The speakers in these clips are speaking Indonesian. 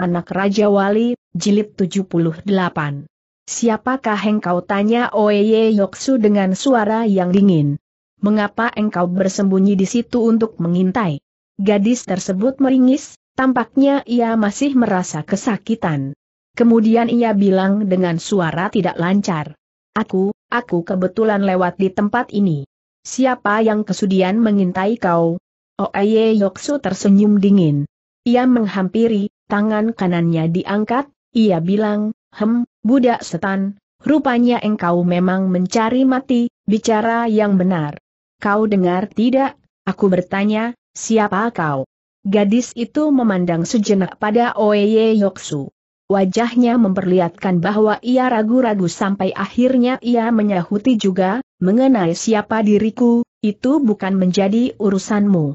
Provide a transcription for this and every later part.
Anak Raja Wali, Jilid 78. Siapakah engkau tanya Oeye Yoksu dengan suara yang dingin? Mengapa engkau bersembunyi di situ untuk mengintai? Gadis tersebut meringis, tampaknya ia masih merasa kesakitan. Kemudian ia bilang dengan suara tidak lancar. Aku, aku kebetulan lewat di tempat ini. Siapa yang kesudian mengintai kau? Oeye Yoksu tersenyum dingin. Ia menghampiri, tangan kanannya diangkat, ia bilang, hem, budak setan, rupanya engkau memang mencari mati, bicara yang benar. Kau dengar tidak? Aku bertanya, siapa kau? Gadis itu memandang sejenak pada Oeye Yoksu. Wajahnya memperlihatkan bahwa ia ragu-ragu sampai akhirnya ia menyahuti juga, mengenai siapa diriku, itu bukan menjadi urusanmu.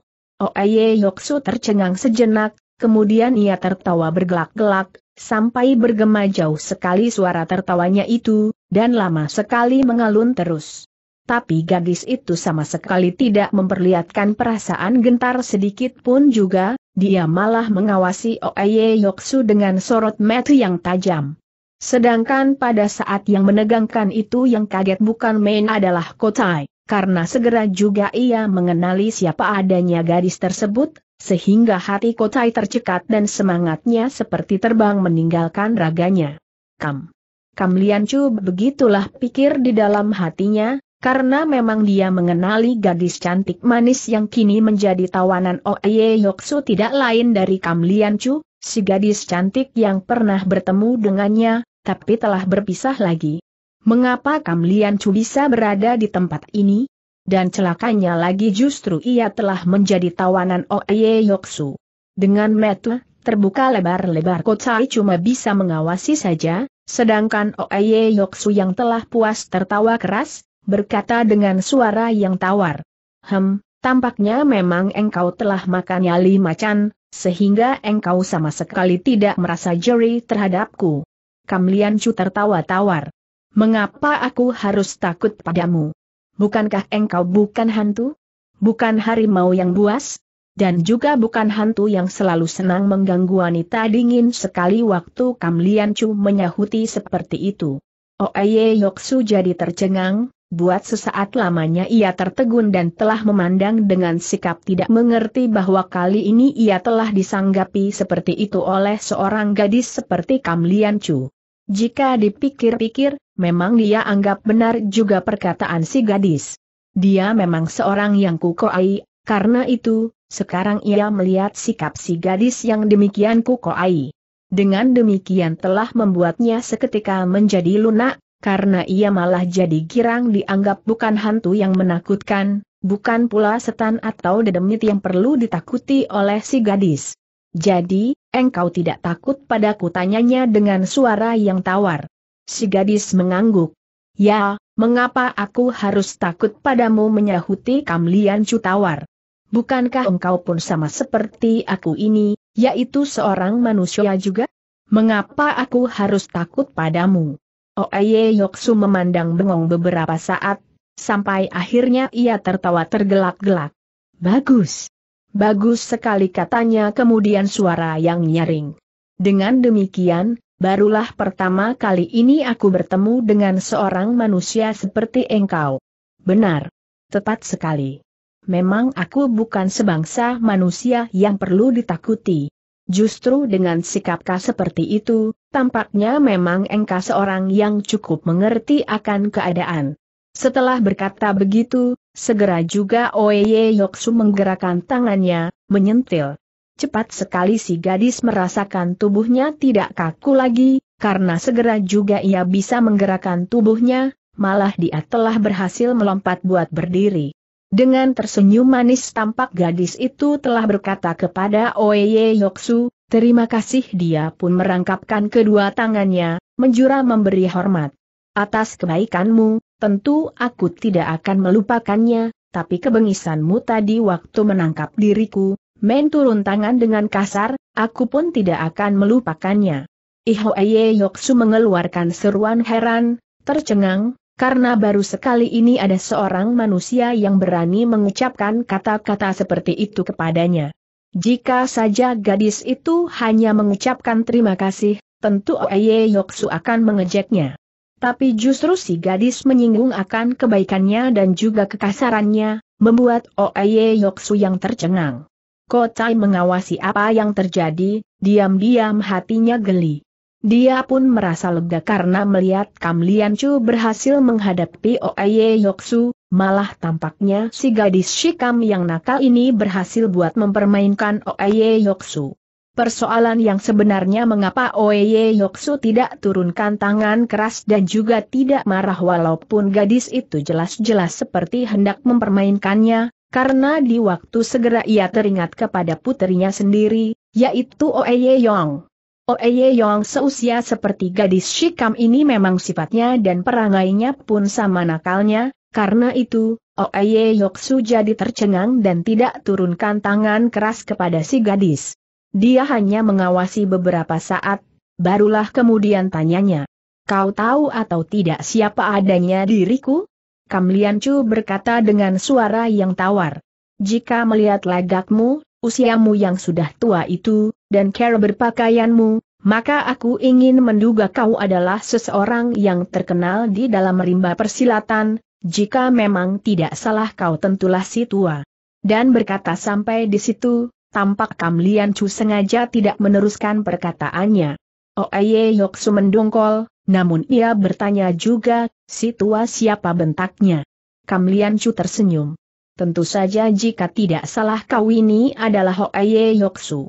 Oeye Yoksu tercengang sejenak, kemudian ia tertawa bergelak-gelak, sampai bergema jauh sekali suara tertawanya itu, dan lama sekali mengalun terus. Tapi gadis itu sama sekali tidak memperlihatkan perasaan gentar sedikit pun juga, dia malah mengawasi Oeye Yoksu dengan sorot mata yang tajam. Sedangkan pada saat yang menegangkan itu yang kaget bukan main adalah Kotai, karena segera juga ia mengenali siapa adanya gadis tersebut, sehingga hati Kotai tercekat dan semangatnya seperti terbang meninggalkan raganya. Kam. Kam Lian begitulah pikir di dalam hatinya, karena memang dia mengenali gadis cantik manis yang kini menjadi tawanan Oye Yoksu tidak lain dari Kam Lian si gadis cantik yang pernah bertemu dengannya, tapi telah berpisah lagi. Mengapa Kam Lian bisa berada di tempat ini? Dan celakanya lagi justru ia telah menjadi tawanan Oye Yoksu. Dengan metu, terbuka lebar-lebar Kotsai cuma bisa mengawasi saja, sedangkan Oye Yoksu yang telah puas tertawa keras, berkata dengan suara yang tawar. Hem, tampaknya memang engkau telah makan nyali macan, sehingga engkau sama sekali tidak merasa jeri terhadapku. Kamlian Chu tertawa tawar. Mengapa aku harus takut padamu? bukankah engkau bukan hantu? Bukan harimau yang buas? Dan juga bukan hantu yang selalu senang mengganggu wanita dingin sekali waktu Kam Lian Chu menyahuti seperti itu. Oeye oh, Yoksu jadi tercengang, buat sesaat lamanya ia tertegun dan telah memandang dengan sikap tidak mengerti bahwa kali ini ia telah disanggapi seperti itu oleh seorang gadis seperti Kam Lian Chu. Jika dipikir-pikir, memang dia anggap benar juga perkataan si gadis. Dia memang seorang yang kukoai, karena itu, sekarang ia melihat sikap si gadis yang demikian kukoai. Dengan demikian telah membuatnya seketika menjadi lunak, karena ia malah jadi girang dianggap bukan hantu yang menakutkan, bukan pula setan atau dedemit yang perlu ditakuti oleh si gadis. Jadi, engkau tidak takut padaku tanyanya dengan suara yang tawar. Si gadis mengangguk. Ya, mengapa aku harus takut padamu menyahuti Kamlian Cu tawar? Bukankah engkau pun sama seperti aku ini, yaitu seorang manusia juga? Mengapa aku harus takut padamu? Oeye oh, Yoksu memandang bengong beberapa saat, sampai akhirnya ia tertawa tergelak-gelak. Bagus. Bagus sekali katanya kemudian suara yang nyaring. Dengan demikian, barulah pertama kali ini aku bertemu dengan seorang manusia seperti engkau. Benar. Tepat sekali. Memang aku bukan sebangsa manusia yang perlu ditakuti. Justru dengan sikap kau seperti itu, tampaknya memang engkau seorang yang cukup mengerti akan keadaan. Setelah berkata begitu, segera juga Oye Yoksu menggerakkan tangannya, menyentil. Cepat sekali si gadis merasakan tubuhnya tidak kaku lagi, karena segera juga ia bisa menggerakkan tubuhnya, malah dia telah berhasil melompat buat berdiri. Dengan tersenyum manis tampak gadis itu telah berkata kepada Oye Yoksu, terima kasih dia pun merangkapkan kedua tangannya, menjura memberi hormat. Atas kebaikanmu, Tentu aku tidak akan melupakannya, tapi kebengisanmu tadi waktu menangkap diriku, men turun tangan dengan kasar, aku pun tidak akan melupakannya. Ihoeye Yoksu mengeluarkan seruan heran, tercengang, karena baru sekali ini ada seorang manusia yang berani mengucapkan kata-kata seperti itu kepadanya. Jika saja gadis itu hanya mengucapkan terima kasih, tentu Oeye Yoksu akan mengejeknya. Tapi justru si gadis menyinggung akan kebaikannya dan juga kekasarannya, membuat Oeye Yoksu yang tercengang. Kocai mengawasi apa yang terjadi, diam-diam hatinya geli. Dia pun merasa lega karena melihat Kam Lian Chu berhasil menghadapi Oeye Yoksu, malah tampaknya si gadis Shikam yang nakal ini berhasil buat mempermainkan Oeye Yoksu. Persoalan yang sebenarnya mengapa Oye Yoksu tidak turunkan tangan keras dan juga tidak marah walaupun gadis itu jelas-jelas seperti hendak mempermainkannya, karena di waktu segera ia teringat kepada putrinya sendiri, yaitu Oye Yong. Oeye Yong seusia seperti gadis Shikam ini memang sifatnya dan perangainya pun sama nakalnya, karena itu, Oeye Yoksu jadi tercengang dan tidak turunkan tangan keras kepada si gadis. Dia hanya mengawasi beberapa saat, barulah kemudian tanyanya. Kau tahu atau tidak siapa adanya diriku? Kamlian Chu berkata dengan suara yang tawar. Jika melihat lagakmu, usiamu yang sudah tua itu, dan cara berpakaianmu, maka aku ingin menduga kau adalah seseorang yang terkenal di dalam rimba persilatan, jika memang tidak salah kau tentulah si tua. Dan berkata sampai di situ, tampak Kam Lian Chu sengaja tidak meneruskan perkataannya. Oeye oh, Yoksu mendongkol, namun ia bertanya juga, si tua siapa bentaknya. Kam Lian Chu tersenyum. Tentu saja jika tidak salah kau ini adalah Oeye oh, Yoksu.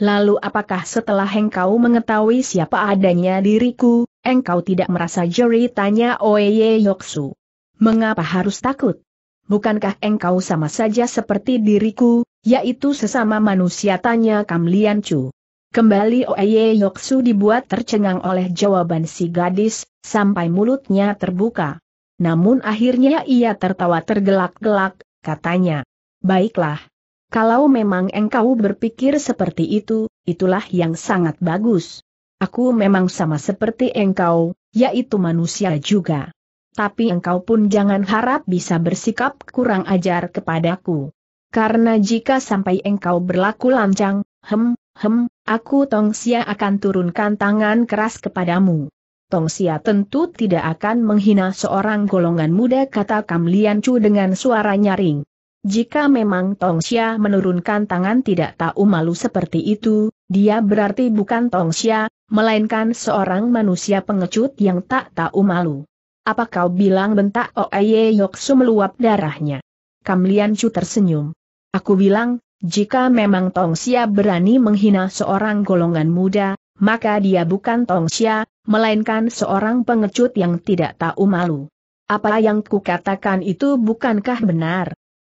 Lalu apakah setelah engkau mengetahui siapa adanya diriku, engkau tidak merasa jeri tanya Oeye oh, Yoksu. Mengapa harus takut? Bukankah engkau sama saja seperti diriku, yaitu sesama manusia tanya Kam Lian Chu. Kembali Oeye Yoksu dibuat tercengang oleh jawaban si gadis, sampai mulutnya terbuka. Namun akhirnya ia tertawa tergelak-gelak, katanya. Baiklah. Kalau memang engkau berpikir seperti itu, itulah yang sangat bagus. Aku memang sama seperti engkau, yaitu manusia juga. Tapi engkau pun jangan harap bisa bersikap kurang ajar kepadaku. Karena jika sampai engkau berlaku lancang, hem, hem, aku Tong Tongsia akan turunkan tangan keras kepadamu. Tong Tongsia tentu tidak akan menghina seorang golongan muda kata Kam Lian Chu dengan suara nyaring. Jika memang Tong Xia menurunkan tangan tidak tahu malu seperti itu, dia berarti bukan Tong Xia, melainkan seorang manusia pengecut yang tak tahu malu. Apa kau bilang bentak Oeye Yoksu meluap darahnya? Kam Lian Chu tersenyum. Aku bilang, jika memang Tong Xia berani menghina seorang golongan muda, maka dia bukan Tong Xia, melainkan seorang pengecut yang tidak tahu malu. Apa yang kukatakan itu bukankah benar?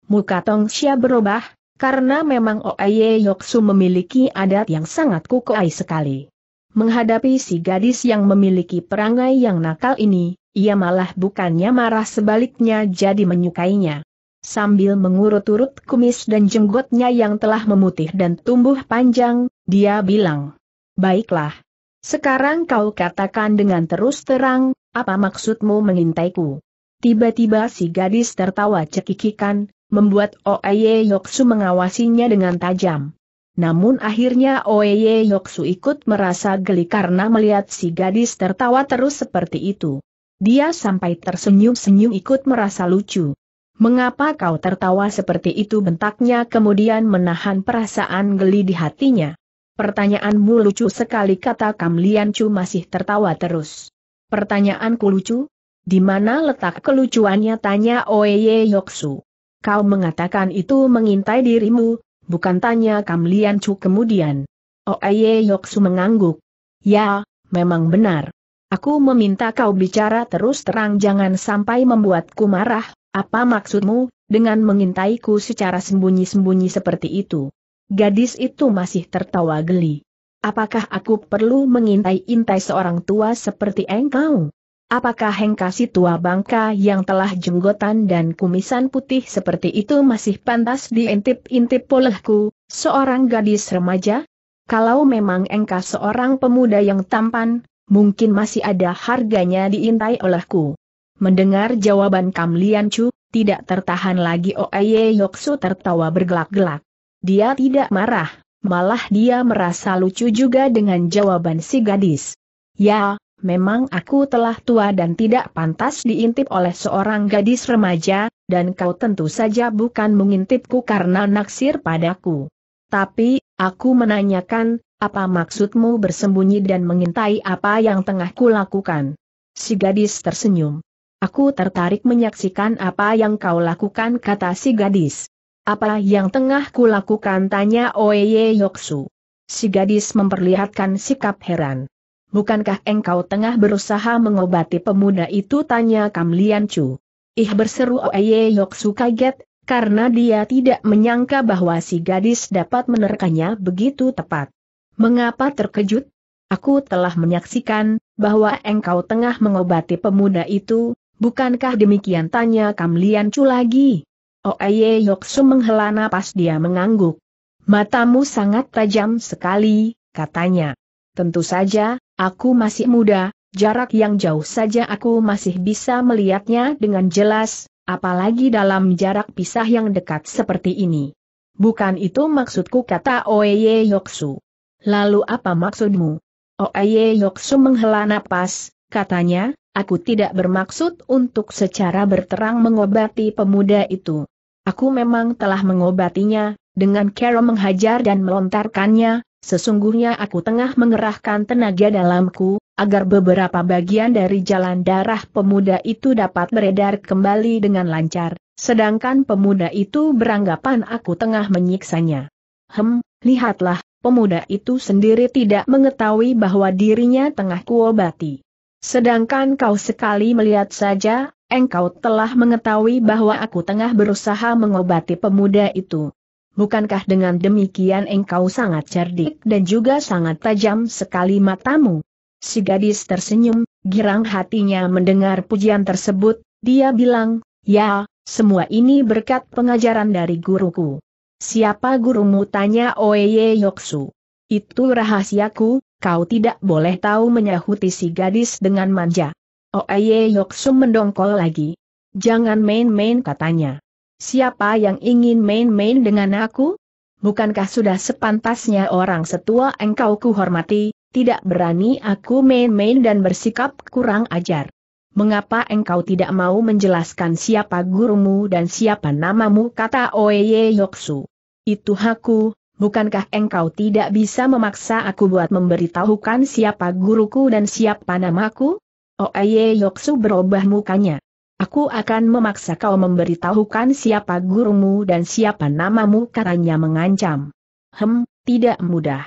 Muka Tong Xia berubah, karena memang Oye Yoksu memiliki adat yang sangat kukuai sekali. Menghadapi si gadis yang memiliki perangai yang nakal ini, ia malah bukannya marah sebaliknya jadi menyukainya. Sambil mengurut-urut kumis dan jenggotnya yang telah memutih dan tumbuh panjang, dia bilang. Baiklah. Sekarang kau katakan dengan terus terang, apa maksudmu mengintaiku? Tiba-tiba si gadis tertawa cekikikan, membuat Oeye Yoksu mengawasinya dengan tajam. Namun akhirnya Oeye Yoksu ikut merasa geli karena melihat si gadis tertawa terus seperti itu. Dia sampai tersenyum-senyum ikut merasa lucu. Mengapa kau tertawa seperti itu bentaknya kemudian menahan perasaan geli di hatinya? Pertanyaanmu lucu sekali kata Lian Chu masih tertawa terus. Pertanyaanku lucu? Di mana letak kelucuannya tanya Oeye Yoksu. Kau mengatakan itu mengintai dirimu, bukan tanya Lian Chu kemudian. Oeye Yoksu mengangguk. Ya, memang benar. Aku meminta kau bicara terus terang jangan sampai membuatku marah, apa maksudmu, dengan mengintaiku secara sembunyi-sembunyi seperti itu? Gadis itu masih tertawa geli. Apakah aku perlu mengintai-intai seorang tua seperti engkau? Apakah hengkasi tua bangka yang telah jenggotan dan kumisan putih seperti itu masih pantas diintip-intip olehku, seorang gadis remaja? Kalau memang engkau seorang pemuda yang tampan, mungkin masih ada harganya diintai olehku. Mendengar jawaban Kam Lian Chu, tidak tertahan lagi Oye Yoksu tertawa bergelak-gelak. Dia tidak marah, malah dia merasa lucu juga dengan jawaban si gadis. Ya, memang aku telah tua dan tidak pantas diintip oleh seorang gadis remaja, dan kau tentu saja bukan mengintipku karena naksir padaku. Tapi, aku menanyakan, apa maksudmu bersembunyi dan mengintai apa yang tengah kulakukan? Si gadis tersenyum. Aku tertarik menyaksikan apa yang kau lakukan kata si gadis. Apa yang tengah kulakukan tanya Oye Yoksu. Si gadis memperlihatkan sikap heran. Bukankah engkau tengah berusaha mengobati pemuda itu tanya Kam Lian Chu. Ih berseru Oye Yoksu kaget, karena dia tidak menyangka bahwa si gadis dapat menerkanya begitu tepat. Mengapa terkejut? Aku telah menyaksikan bahwa engkau tengah mengobati pemuda itu, Bukankah demikian tanya Kamlian Chu lagi? Oeye oh, Su menghela napas dia mengangguk. Matamu sangat tajam sekali, katanya. Tentu saja, aku masih muda, jarak yang jauh saja aku masih bisa melihatnya dengan jelas, apalagi dalam jarak pisah yang dekat seperti ini. Bukan itu maksudku kata Oeye Yoksu. Lalu apa maksudmu? Oeye oh, Yoksu menghela napas, katanya, Aku tidak bermaksud untuk secara berterang mengobati pemuda itu. Aku memang telah mengobatinya, dengan kera menghajar dan melontarkannya, sesungguhnya aku tengah mengerahkan tenaga dalamku, agar beberapa bagian dari jalan darah pemuda itu dapat beredar kembali dengan lancar, sedangkan pemuda itu beranggapan aku tengah menyiksanya. Hem, lihatlah, pemuda itu sendiri tidak mengetahui bahwa dirinya tengah kuobati. Sedangkan kau sekali melihat saja, engkau telah mengetahui bahwa aku tengah berusaha mengobati pemuda itu. Bukankah dengan demikian engkau sangat cerdik dan juga sangat tajam sekali matamu? Si gadis tersenyum, girang hatinya mendengar pujian tersebut, dia bilang, ya, semua ini berkat pengajaran dari guruku. Siapa gurumu tanya Oeye Yoksu. Itu rahasiaku, kau tidak boleh tahu menyahuti si gadis dengan manja. Oeye oh, Yoksum mendongkol lagi. Jangan main-main katanya. Siapa yang ingin main-main dengan aku? Bukankah sudah sepantasnya orang setua engkau kuhormati, tidak berani aku main-main dan bersikap kurang ajar. Mengapa engkau tidak mau menjelaskan siapa gurumu dan siapa namamu kata Oeye Yoksu. Itu aku, bukankah engkau tidak bisa memaksa aku buat memberitahukan siapa guruku dan siapa namaku? Oeye oh, Yoksu berubah mukanya. Aku akan memaksa kau memberitahukan siapa gurumu dan siapa namamu katanya mengancam. Hem, tidak mudah.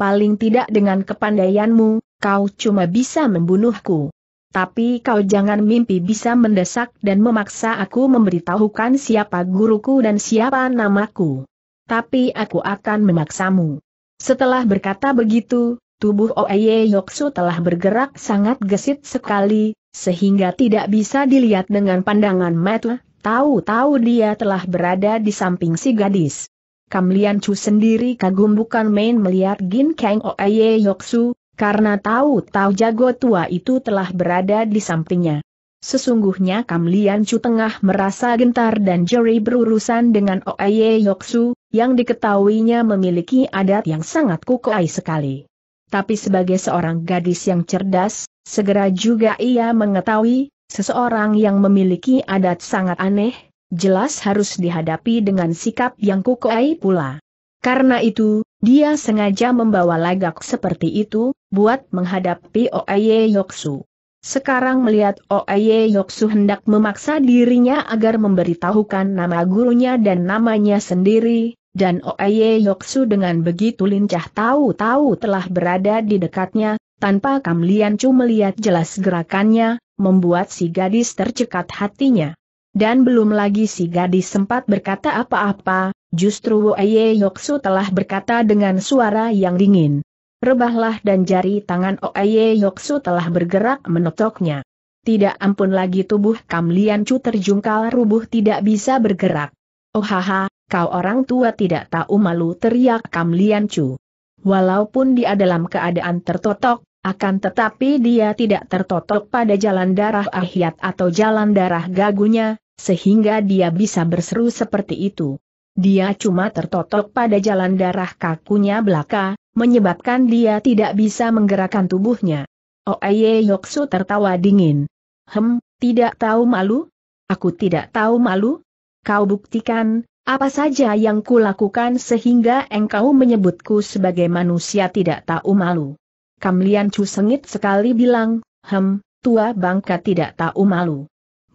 Paling tidak dengan kepandaianmu, kau cuma bisa membunuhku. Tapi kau jangan mimpi bisa mendesak dan memaksa aku memberitahukan siapa guruku dan siapa namaku tapi aku akan memaksamu. Setelah berkata begitu, tubuh Oeye Yoksu telah bergerak sangat gesit sekali, sehingga tidak bisa dilihat dengan pandangan mata, tahu-tahu dia telah berada di samping si gadis. Kam Chu sendiri kagum bukan main melihat Gin Kang Oeye Yoksu, karena tahu-tahu jago tua itu telah berada di sampingnya. Sesungguhnya Kam Lian Chu tengah merasa gentar dan jeri berurusan dengan Oeye Yoksu, yang diketahuinya memiliki adat yang sangat kukuai sekali. Tapi sebagai seorang gadis yang cerdas, segera juga ia mengetahui, seseorang yang memiliki adat sangat aneh, jelas harus dihadapi dengan sikap yang kukuai pula. Karena itu, dia sengaja membawa lagak seperti itu, buat menghadapi Oeye Yoksu. Sekarang melihat Oye Yoksu hendak memaksa dirinya agar memberitahukan nama gurunya dan namanya sendiri, dan Oye Yoksu dengan begitu lincah tahu-tahu telah berada di dekatnya, tanpa Kam Lian Chu melihat jelas gerakannya, membuat si gadis tercekat hatinya. Dan belum lagi si gadis sempat berkata apa-apa, justru Oye Yoksu telah berkata dengan suara yang dingin rebahlah dan jari tangan Oeye Yoksu telah bergerak menotoknya. Tidak ampun lagi tubuh Kamlian Chu terjungkal rubuh tidak bisa bergerak. Oh haha, kau orang tua tidak tahu malu teriak Kamlian Chu. Walaupun dia dalam keadaan tertotok, akan tetapi dia tidak tertotok pada jalan darah ahyat atau jalan darah gagunya, sehingga dia bisa berseru seperti itu. Dia cuma tertotok pada jalan darah kakunya belaka, menyebabkan dia tidak bisa menggerakkan tubuhnya. Oeye oh, eh, eh, Yoksu tertawa dingin. Hem, tidak tahu malu? Aku tidak tahu malu? Kau buktikan, apa saja yang kulakukan sehingga engkau menyebutku sebagai manusia tidak tahu malu. Kamlian Chu sengit sekali bilang, hem, tua bangka tidak tahu malu.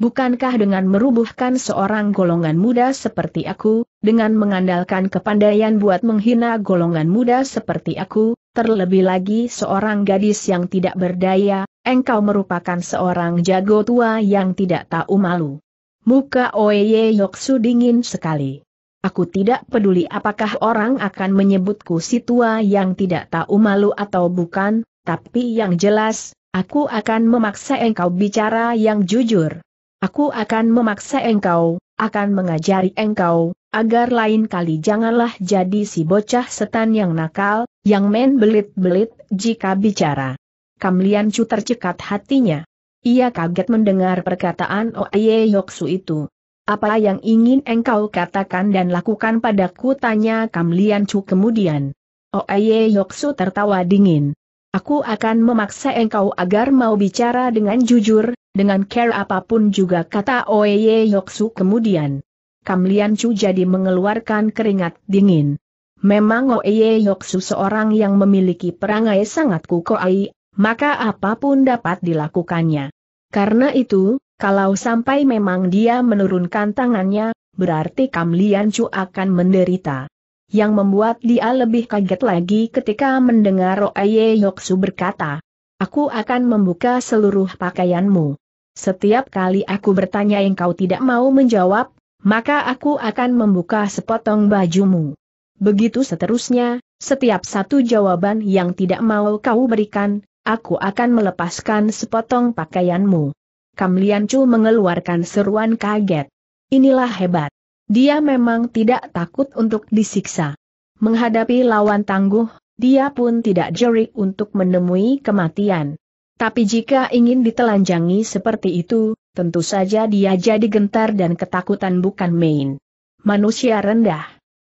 Bukankah dengan merubuhkan seorang golongan muda seperti aku, dengan mengandalkan kepandaian buat menghina golongan muda seperti aku, terlebih lagi seorang gadis yang tidak berdaya, engkau merupakan seorang jago tua yang tidak tahu malu. Muka Oye Yoksu dingin sekali. Aku tidak peduli apakah orang akan menyebutku si tua yang tidak tahu malu atau bukan, tapi yang jelas, aku akan memaksa engkau bicara yang jujur. Aku akan memaksa engkau, akan mengajari engkau, agar lain kali janganlah jadi si bocah setan yang nakal, yang main belit-belit jika bicara. Kamlian Chu tercekat hatinya. Ia kaget mendengar perkataan Oye Yoksu itu. Apa yang ingin engkau katakan dan lakukan padaku tanya Kamlian Chu kemudian. Oye Yoksu tertawa dingin. Aku akan memaksa engkau agar mau bicara dengan jujur, dengan care apapun juga kata Oye Yoksu kemudian. Kam Lian Chu jadi mengeluarkan keringat dingin. Memang Oye Yoksu seorang yang memiliki perangai sangat kukoai, maka apapun dapat dilakukannya. Karena itu, kalau sampai memang dia menurunkan tangannya, berarti Kam Lian Chu akan menderita. Yang membuat dia lebih kaget lagi ketika mendengar Oye Yoksu berkata, Aku akan membuka seluruh pakaianmu. Setiap kali aku bertanya engkau tidak mau menjawab, maka aku akan membuka sepotong bajumu. Begitu seterusnya, setiap satu jawaban yang tidak mau kau berikan, aku akan melepaskan sepotong pakaianmu. Kamlian Chu mengeluarkan seruan kaget. Inilah hebat. Dia memang tidak takut untuk disiksa. Menghadapi lawan tangguh, dia pun tidak jerik untuk menemui kematian. Tapi jika ingin ditelanjangi seperti itu, tentu saja dia jadi gentar dan ketakutan bukan main. Manusia rendah.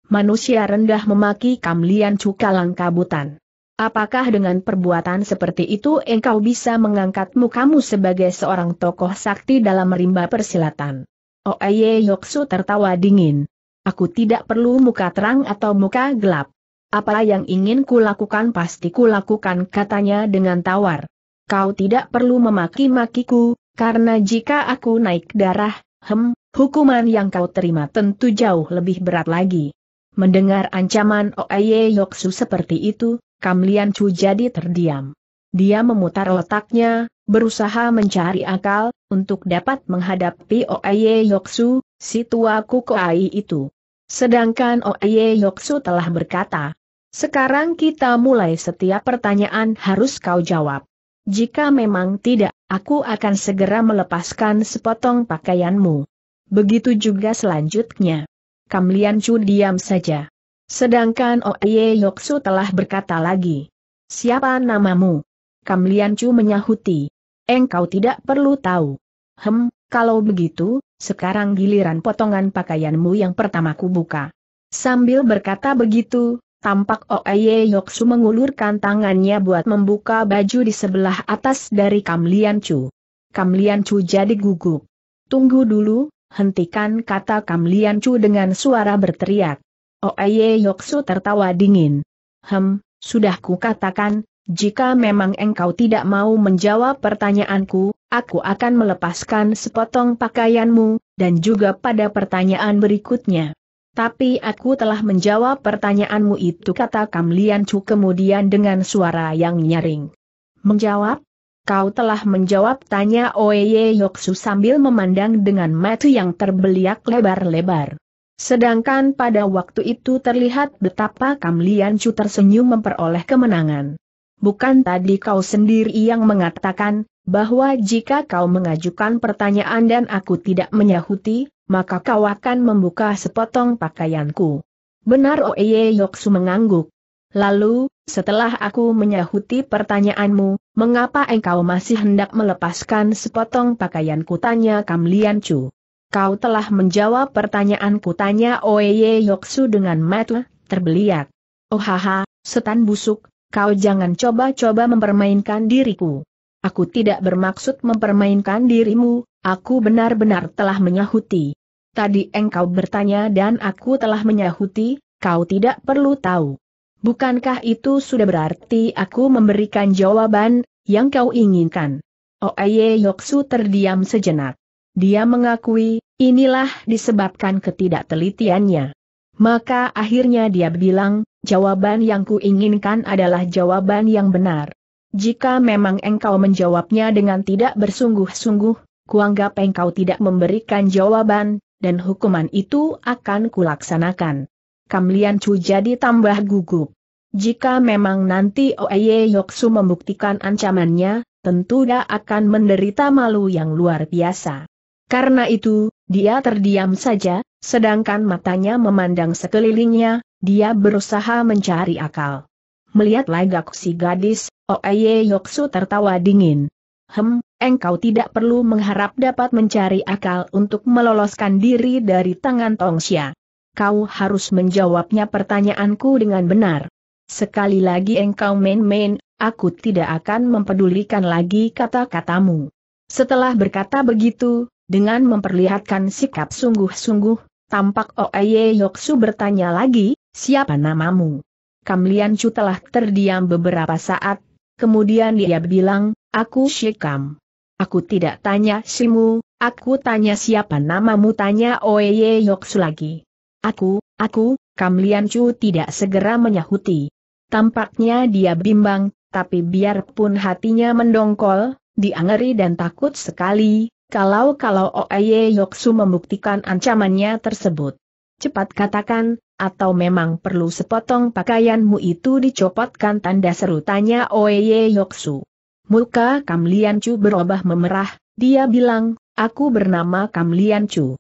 Manusia rendah memaki Kamlian Cukalang Kabutan. Apakah dengan perbuatan seperti itu engkau bisa mengangkat mukamu sebagai seorang tokoh sakti dalam rimba persilatan? Oh Oeye Yoksu tertawa dingin. Aku tidak perlu muka terang atau muka gelap. Apa yang ingin kulakukan pasti kulakukan katanya dengan tawar. Kau tidak perlu memaki-makiku, karena jika aku naik darah, hem, hukuman yang kau terima tentu jauh lebih berat lagi. Mendengar ancaman Oeye Yoksu seperti itu, Kamlian Chu jadi terdiam. Dia memutar otaknya, berusaha mencari akal, untuk dapat menghadapi Oeye Yoksu, si tua kukoai itu. Sedangkan Oye Yoksu telah berkata, sekarang kita mulai setiap pertanyaan harus kau jawab. Jika memang tidak, aku akan segera melepaskan sepotong pakaianmu. Begitu juga selanjutnya. Kamlian Chu diam saja. Sedangkan Oye Yoksu telah berkata lagi. Siapa namamu? Kamlian Chu menyahuti. Engkau tidak perlu tahu. Hem, kalau begitu, sekarang giliran potongan pakaianmu yang pertama kubuka. Sambil berkata begitu, tampak Oeye Yoksu mengulurkan tangannya buat membuka baju di sebelah atas dari Kam Lian Chu. Kam Lian Chu jadi gugup. Tunggu dulu, hentikan kata Kam Lian Chu dengan suara berteriak. Oeye Yoksu tertawa dingin. Hem, sudah katakan. Jika memang engkau tidak mau menjawab pertanyaanku, aku akan melepaskan sepotong pakaianmu, dan juga pada pertanyaan berikutnya. Tapi aku telah menjawab pertanyaanmu itu kata Kam Lian Chu kemudian dengan suara yang nyaring. Menjawab? Kau telah menjawab tanya Oeye Yoksu sambil memandang dengan mata yang terbeliak lebar-lebar. Sedangkan pada waktu itu terlihat betapa Kam Lian Chu tersenyum memperoleh kemenangan bukan tadi kau sendiri yang mengatakan, bahwa jika kau mengajukan pertanyaan dan aku tidak menyahuti, maka kau akan membuka sepotong pakaianku. Benar Oeye Yoksu mengangguk. Lalu, setelah aku menyahuti pertanyaanmu, mengapa engkau masih hendak melepaskan sepotong pakaianku tanya Lian Chu. Kau telah menjawab pertanyaanku tanya Oeye Yoksu dengan mata terbeliak. Oh haha, setan busuk, Kau jangan coba-coba mempermainkan diriku. Aku tidak bermaksud mempermainkan dirimu, aku benar-benar telah menyahuti. Tadi engkau bertanya dan aku telah menyahuti, kau tidak perlu tahu. Bukankah itu sudah berarti aku memberikan jawaban yang kau inginkan? Oeye oh, Yoksu terdiam sejenak. Dia mengakui, inilah disebabkan ketidaktelitiannya. Maka akhirnya dia bilang, jawaban yang kuinginkan adalah jawaban yang benar. Jika memang engkau menjawabnya dengan tidak bersungguh-sungguh, kuanggap engkau tidak memberikan jawaban, dan hukuman itu akan kulaksanakan. Kamlian Chu jadi tambah gugup. Jika memang nanti Oye Yoksu membuktikan ancamannya, tentu dia akan menderita malu yang luar biasa. Karena itu, dia terdiam saja, Sedangkan matanya memandang sekelilingnya, dia berusaha mencari akal. Melihat lagak si gadis, Oeye Yoksu tertawa dingin. Hem, engkau tidak perlu mengharap dapat mencari akal untuk meloloskan diri dari tangan Tongxia. Kau harus menjawabnya pertanyaanku dengan benar. Sekali lagi engkau main-main, aku tidak akan mempedulikan lagi kata-katamu. Setelah berkata begitu, dengan memperlihatkan sikap sungguh-sungguh, Tampak Oeye Yoksu bertanya lagi, siapa namamu? Kamlian Chu telah terdiam beberapa saat, kemudian dia bilang, aku Shikam. Aku tidak tanya simu, aku tanya siapa namamu tanya Oeye Yoksu lagi. Aku, aku, Kamlian Chu tidak segera menyahuti. Tampaknya dia bimbang, tapi biarpun hatinya mendongkol, diangeri dan takut sekali, kalau-kalau Oye Yoksu membuktikan ancamannya tersebut. Cepat katakan, atau memang perlu sepotong pakaianmu itu dicopotkan tanda seru tanya Oye Yoksu. Muka Kam Lian Chu berubah memerah, dia bilang, aku bernama Kam Lian Chu.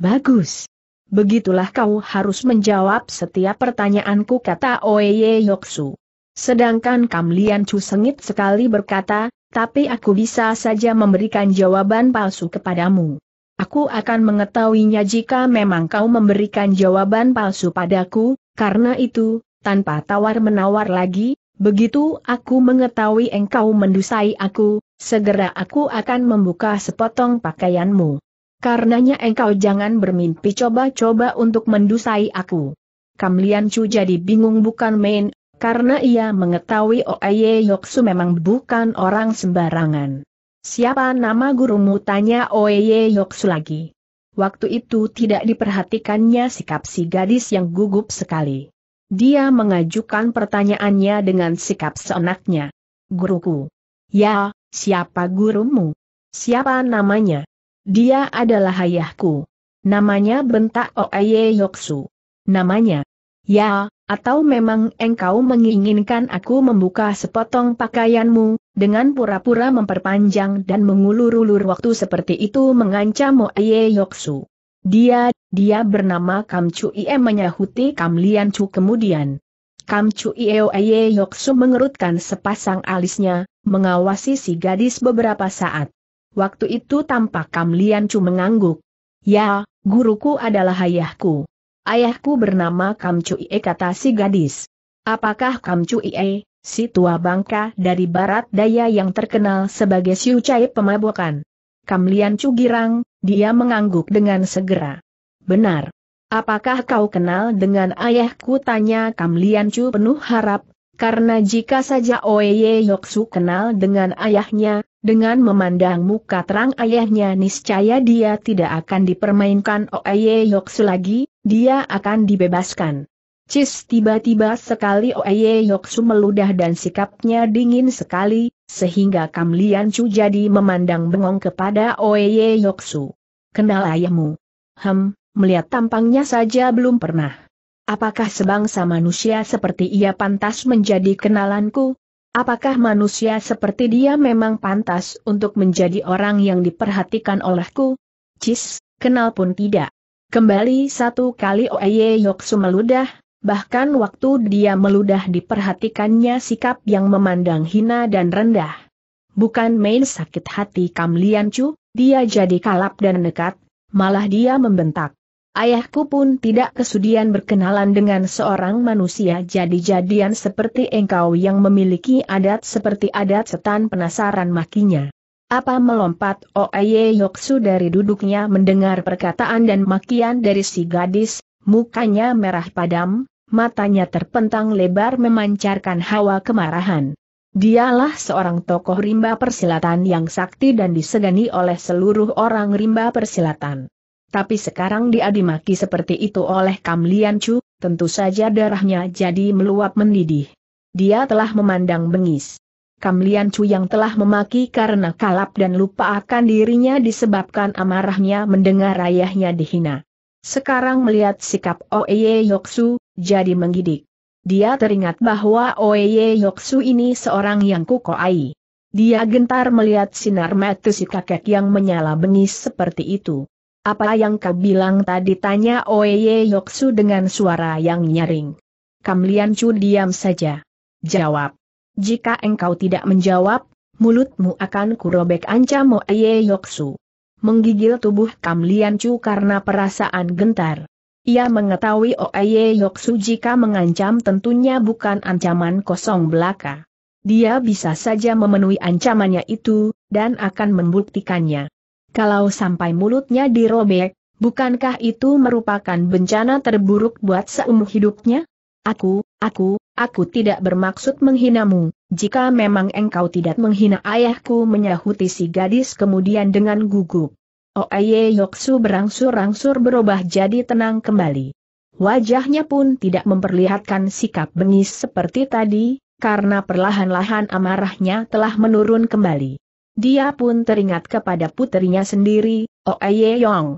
Bagus. Begitulah kau harus menjawab setiap pertanyaanku kata Oye Yoksu. Sedangkan Kam Lian Chu sengit sekali berkata, tapi aku bisa saja memberikan jawaban palsu kepadamu. Aku akan mengetahuinya jika memang kau memberikan jawaban palsu padaku, karena itu, tanpa tawar-menawar lagi, begitu aku mengetahui engkau mendusai aku, segera aku akan membuka sepotong pakaianmu. Karenanya engkau jangan bermimpi coba-coba untuk mendusai aku. Kamlian Chu jadi bingung bukan main, karena ia mengetahui Oye Yoksu memang bukan orang sembarangan. Siapa nama gurumu tanya Oye Yoksu lagi. Waktu itu tidak diperhatikannya sikap si gadis yang gugup sekali. Dia mengajukan pertanyaannya dengan sikap seenaknya. Guruku. Ya, siapa gurumu? Siapa namanya? Dia adalah ayahku. Namanya bentak Oye Yoksu. Namanya. Ya, atau memang engkau menginginkan aku membuka sepotong pakaianmu, dengan pura-pura memperpanjang dan mengulur-ulur waktu seperti itu mengancam Moe Yoksu. Dia, dia bernama Kam Ie menyahuti Kam Lian Chu kemudian. Kam Chuie Oe Yoksu mengerutkan sepasang alisnya, mengawasi si gadis beberapa saat. Waktu itu tampak Kam Lian Chu mengangguk. Ya, guruku adalah ayahku. Ayahku bernama Kam Cui E kata si gadis. Apakah Kam Cui E, si tua bangka dari barat daya yang terkenal sebagai Siu Cai pemabokan? Kam Lian Chu girang, dia mengangguk dengan segera. Benar. Apakah kau kenal dengan ayahku tanya Kam Lian Chu penuh harap, karena jika saja Oye Yoksu kenal dengan ayahnya, dengan memandang muka terang ayahnya niscaya dia tidak akan dipermainkan Oeye Yoksu lagi, dia akan dibebaskan. Cis tiba-tiba sekali Oeye Yoksu meludah dan sikapnya dingin sekali, sehingga Kam Lian Chu jadi memandang bengong kepada Oeye Yoksu. Kenal ayahmu? Hem, melihat tampangnya saja belum pernah. Apakah sebangsa manusia seperti ia pantas menjadi kenalanku? Apakah manusia seperti dia memang pantas untuk menjadi orang yang diperhatikan olehku? Cis, kenal pun tidak. Kembali satu kali Oye Yoksu meludah, bahkan waktu dia meludah diperhatikannya sikap yang memandang hina dan rendah. Bukan main sakit hati Kam Lian Chu, dia jadi kalap dan nekat, malah dia membentak ayahku pun tidak kesudian berkenalan dengan seorang manusia jadi-jadian seperti engkau yang memiliki adat seperti adat setan penasaran makinya. Apa melompat Oye oh, Yoksu dari duduknya mendengar perkataan dan makian dari si gadis, mukanya merah padam, matanya terpentang lebar memancarkan hawa kemarahan. Dialah seorang tokoh rimba persilatan yang sakti dan disegani oleh seluruh orang rimba persilatan. Tapi sekarang dia dimaki seperti itu oleh Kam Lian Chu, tentu saja darahnya jadi meluap mendidih. Dia telah memandang bengis. Kam Lian Chu yang telah memaki karena kalap dan lupa akan dirinya disebabkan amarahnya mendengar ayahnya dihina. Sekarang melihat sikap Oeye Yoksu, jadi menggidik. Dia teringat bahwa Oeye Yoksu ini seorang yang kukoai. Dia gentar melihat sinar mata si kakek yang menyala bengis seperti itu. Apa yang kau bilang tadi tanya Oye Yoksu dengan suara yang nyaring. Kam Lian Chu diam saja. Jawab. Jika engkau tidak menjawab, mulutmu akan kurobek ancam Oye Yoksu. Menggigil tubuh Kam Lian Chu karena perasaan gentar. Ia mengetahui Oye Yoksu jika mengancam tentunya bukan ancaman kosong belaka. Dia bisa saja memenuhi ancamannya itu, dan akan membuktikannya. Kalau sampai mulutnya dirobek, bukankah itu merupakan bencana terburuk buat seumur hidupnya? Aku, aku, aku tidak bermaksud menghinamu, jika memang engkau tidak menghina ayahku menyahuti si gadis kemudian dengan gugup. Oye oh, Yoksu berangsur-angsur berubah jadi tenang kembali. Wajahnya pun tidak memperlihatkan sikap bengis seperti tadi, karena perlahan-lahan amarahnya telah menurun kembali. Dia pun teringat kepada putrinya sendiri, Oe oh Yong.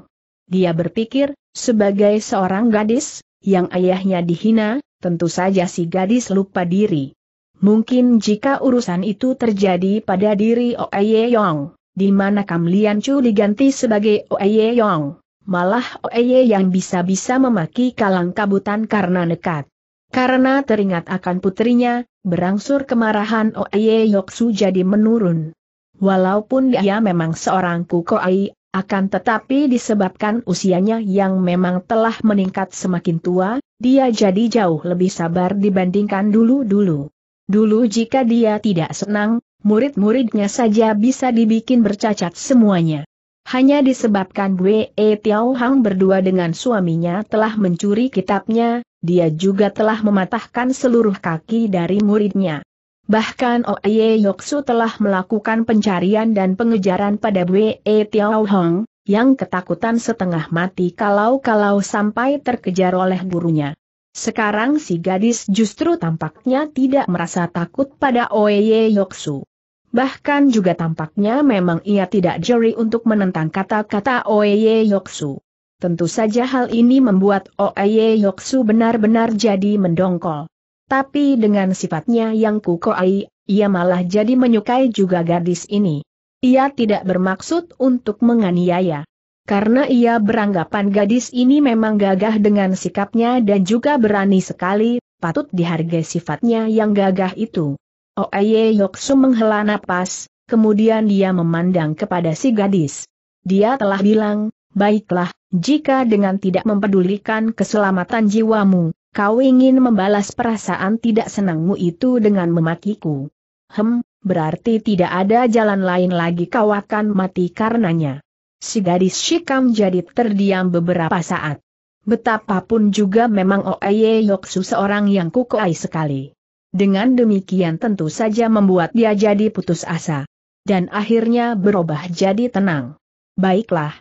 Dia berpikir, sebagai seorang gadis, yang ayahnya dihina, tentu saja si gadis lupa diri. Mungkin jika urusan itu terjadi pada diri Oe oh Yong, di mana Kam Lian Chu diganti sebagai Oe oh Yong, malah Oe yang bisa-bisa memaki kalang kabutan karena nekat. Karena teringat akan putrinya, berangsur kemarahan Oe Yoksu jadi menurun walaupun dia ya. memang seorang kukoai, akan tetapi disebabkan usianya yang memang telah meningkat semakin tua, dia jadi jauh lebih sabar dibandingkan dulu-dulu. Dulu jika dia tidak senang, murid-muridnya saja bisa dibikin bercacat semuanya. Hanya disebabkan Wei e Tiao Hang berdua dengan suaminya telah mencuri kitabnya, dia juga telah mematahkan seluruh kaki dari muridnya. Bahkan Oye Yoksu telah melakukan pencarian dan pengejaran pada Wei Tiao Hong, yang ketakutan setengah mati kalau-kalau sampai terkejar oleh gurunya. Sekarang si gadis justru tampaknya tidak merasa takut pada Oye Yoksu. Bahkan juga tampaknya memang ia tidak jeri untuk menentang kata-kata Oye Yoksu. Tentu saja hal ini membuat Oye Yoksu benar-benar jadi mendongkol. Tapi dengan sifatnya yang kukoai, ia malah jadi menyukai juga gadis ini. Ia tidak bermaksud untuk menganiaya. Karena ia beranggapan gadis ini memang gagah dengan sikapnya dan juga berani sekali, patut dihargai sifatnya yang gagah itu. Oeye Yoksu menghela napas, kemudian dia memandang kepada si gadis. Dia telah bilang, baiklah, jika dengan tidak mempedulikan keselamatan jiwamu, Kau ingin membalas perasaan tidak senangmu itu dengan memakiku. Hem, berarti tidak ada jalan lain lagi kau akan mati karenanya. Si gadis Shikam jadi terdiam beberapa saat. Betapapun juga memang Oeye Yoksu seorang yang kukuai sekali. Dengan demikian tentu saja membuat dia jadi putus asa. Dan akhirnya berubah jadi tenang. Baiklah,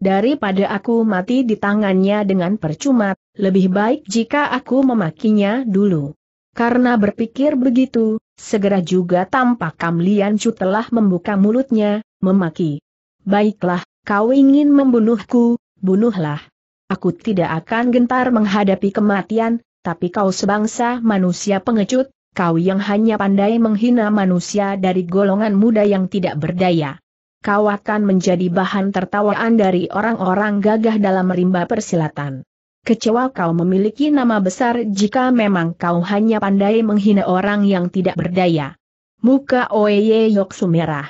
Daripada aku mati di tangannya dengan percuma, lebih baik jika aku memakinya dulu. Karena berpikir begitu, segera juga tampak Kam Lian Chu telah membuka mulutnya, memaki. Baiklah, kau ingin membunuhku, bunuhlah. Aku tidak akan gentar menghadapi kematian, tapi kau sebangsa manusia pengecut, kau yang hanya pandai menghina manusia dari golongan muda yang tidak berdaya kau akan menjadi bahan tertawaan dari orang-orang gagah dalam rimba persilatan. Kecewa kau memiliki nama besar jika memang kau hanya pandai menghina orang yang tidak berdaya. Muka Oeye Yoksu merah.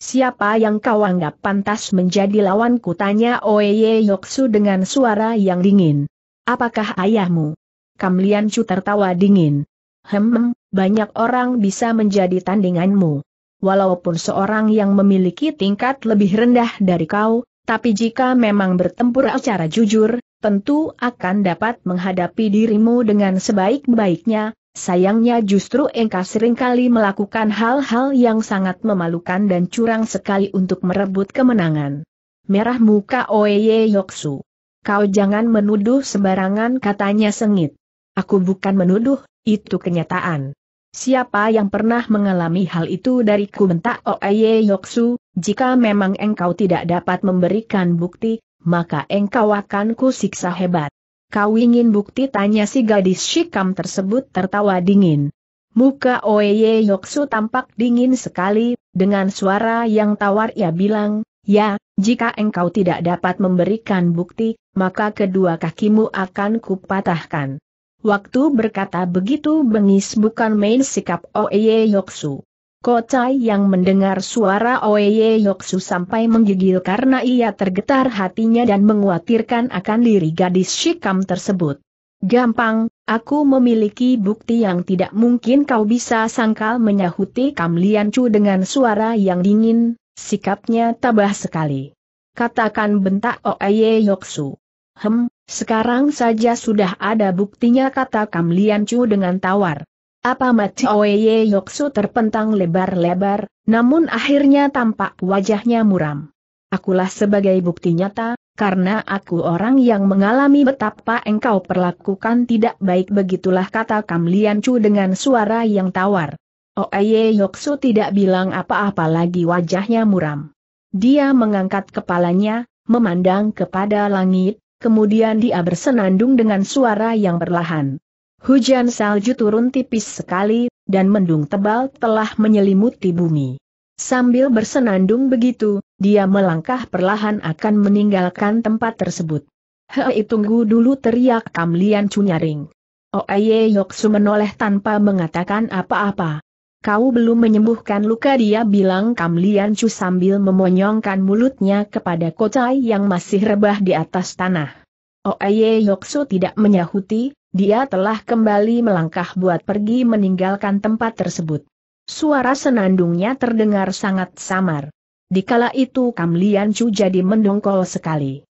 Siapa yang kau anggap pantas menjadi lawanku? Tanya Oeye Yoksu dengan suara yang dingin. Apakah ayahmu? Kamlian Chu tertawa dingin. Hem, banyak orang bisa menjadi tandinganmu walaupun seorang yang memiliki tingkat lebih rendah dari kau, tapi jika memang bertempur secara jujur, tentu akan dapat menghadapi dirimu dengan sebaik-baiknya, Sayangnya justru engkau seringkali melakukan hal-hal yang sangat memalukan dan curang sekali untuk merebut kemenangan. Merah muka Oeye Yoksu. Kau jangan menuduh sembarangan katanya sengit. Aku bukan menuduh, itu kenyataan. Siapa yang pernah mengalami hal itu dariku bentak Oeye oh, Yoksu, jika memang engkau tidak dapat memberikan bukti, maka engkau akan kusiksa hebat. Kau ingin bukti tanya si gadis shikam tersebut tertawa dingin. Muka Oeye Yoksu tampak dingin sekali, dengan suara yang tawar ia bilang, Ya, jika engkau tidak dapat memberikan bukti, maka kedua kakimu akan kupatahkan. Waktu berkata begitu bengis bukan main sikap Oeye Yoksu. Kocai yang mendengar suara Oeye Yoksu sampai menggigil karena ia tergetar hatinya dan menguatirkan akan diri gadis Shikam tersebut. Gampang, aku memiliki bukti yang tidak mungkin kau bisa sangkal menyahuti Kam Lian Chu dengan suara yang dingin, sikapnya tabah sekali. Katakan bentak Oeye Yoksu. Hem, sekarang saja sudah ada buktinya kata Kam Lian Chu dengan tawar. Apa mati Oye oh, Yoksu terpentang lebar-lebar, namun akhirnya tampak wajahnya muram. Akulah sebagai bukti nyata, karena aku orang yang mengalami betapa engkau perlakukan tidak baik begitulah kata Kam Lian Chu dengan suara yang tawar. Oye oh, eh, Yoksu tidak bilang apa-apa lagi wajahnya muram. Dia mengangkat kepalanya, memandang kepada langit, kemudian dia bersenandung dengan suara yang perlahan. Hujan salju turun tipis sekali, dan mendung tebal telah menyelimuti bumi. Sambil bersenandung begitu, dia melangkah perlahan akan meninggalkan tempat tersebut. Hei tunggu dulu teriak Kamlian Cunyaring. Oeye oh, Yoksu menoleh tanpa mengatakan apa-apa. Kau belum menyembuhkan luka dia bilang Kam Lian Chu sambil memonyongkan mulutnya kepada Kocai yang masih rebah di atas tanah. Oeye oh, Yoksu tidak menyahuti, dia telah kembali melangkah buat pergi meninggalkan tempat tersebut. Suara senandungnya terdengar sangat samar. Dikala itu Kam Lian Chu jadi mendongkol sekali.